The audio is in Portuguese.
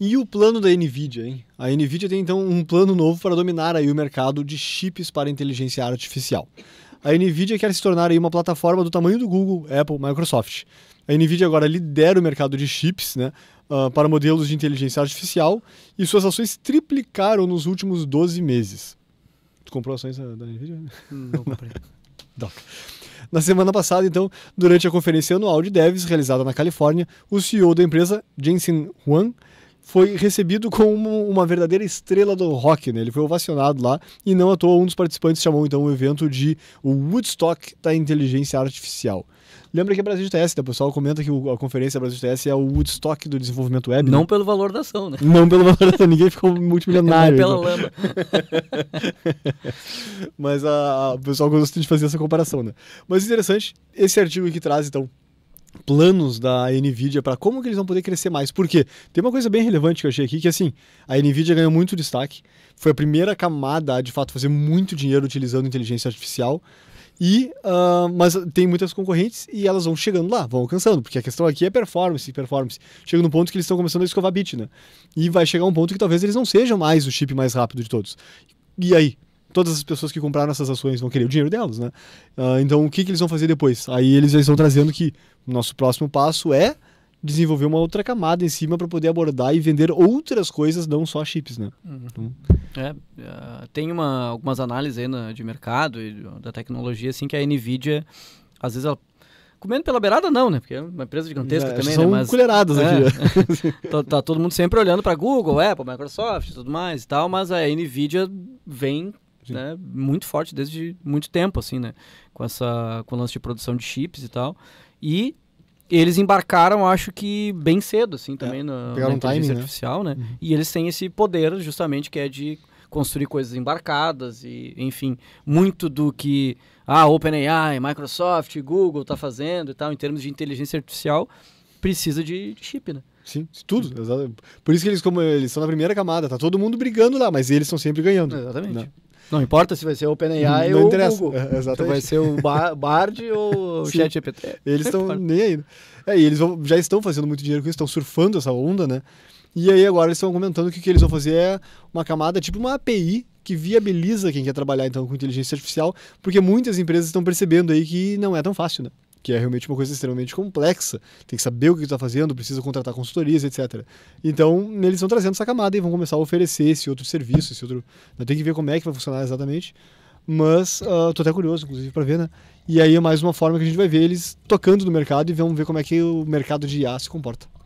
E o plano da Nvidia, hein? A Nvidia tem então um plano novo para dominar aí o mercado de chips para inteligência artificial. A Nvidia quer se tornar aí uma plataforma do tamanho do Google, Apple, Microsoft. A Nvidia agora lidera o mercado de chips, né? Uh, para modelos de inteligência artificial e suas ações triplicaram nos últimos 12 meses. Tu comprou ações da Nvidia? Hum, não comprei. Na semana passada, então, durante a conferência anual de devs realizada na Califórnia, o CEO da empresa, Jensen Huang, foi recebido como uma verdadeira estrela do rock, né? Ele foi ovacionado lá e não à toa um dos participantes chamou então o evento de o Woodstock da inteligência artificial. Lembra que a é Brasil TS, né? O pessoal comenta que a conferência Brasil TS é o Woodstock do desenvolvimento web. Não né? pelo valor da ação, né? Não pelo valor da ação, ninguém ficou multimilionário. não é pela então. lama. Mas a, o pessoal gosta de fazer essa comparação, né? Mas interessante, esse artigo que traz então planos da Nvidia para como que eles vão poder crescer mais. Porque tem uma coisa bem relevante que eu achei aqui, que assim, a Nvidia ganhou muito destaque, foi a primeira camada a de fato fazer muito dinheiro utilizando inteligência artificial. E, uh, mas tem muitas concorrentes e elas vão chegando lá, vão alcançando, porque a questão aqui é performance, performance. Chega no ponto que eles estão começando a escovar bit, né? E vai chegar um ponto que talvez eles não sejam mais o chip mais rápido de todos. E aí, todas as pessoas que compraram essas ações vão querer o dinheiro delas, né? Uh, então, o que, que eles vão fazer depois? Aí eles já estão trazendo que o nosso próximo passo é desenvolver uma outra camada em cima para poder abordar e vender outras coisas, não só chips, né? Uhum. Então... É, uh, tem uma, algumas análises aí na, de mercado e da tecnologia, assim, que a NVIDIA, às vezes, ela comendo pela beirada não, né? Porque é uma empresa gigantesca é, também, são né? Mas, colheradas é, né? aqui. tá, tá, todo mundo sempre olhando para Google, Apple, Microsoft, tudo mais e tal, mas a Nvidia vem né, muito forte desde muito tempo, assim, né? Com, essa, com o lance de produção de chips e tal. E eles embarcaram, acho que bem cedo, assim, é, também é, na, na inteligência timing, né? artificial, né? né? Uhum. E eles têm esse poder, justamente, que é de construir coisas embarcadas e, enfim, muito do que a ah, OpenAI, Microsoft, Google está fazendo e tal, em termos de inteligência artificial, precisa de, de chip, né? Sim, tudo. Exatamente. Por isso que eles, como eles são na primeira camada, tá todo mundo brigando lá, mas eles estão sempre ganhando. Exatamente. Né? Não importa se vai ser o OpenAI não ou interessa. Google. É, exatamente. Então vai ser o Bard ou o ChatGPT. Eles estão nem aí. É, e eles vão, já estão fazendo muito dinheiro com isso, estão surfando essa onda, né? E aí agora eles estão comentando que o que eles vão fazer é uma camada, tipo uma API, que viabiliza quem quer trabalhar então com inteligência artificial, porque muitas empresas estão percebendo aí que não é tão fácil, né? que é realmente uma coisa extremamente complexa. Tem que saber o que está fazendo, precisa contratar consultorias, etc. Então, eles estão trazendo essa camada e vão começar a oferecer esse outro serviço, esse outro. Não Tem que ver como é que vai funcionar exatamente. Mas uh, até curioso, inclusive, para ver, né? E aí é mais uma forma que a gente vai ver eles tocando no mercado e vamos ver como é que o mercado de IA se comporta.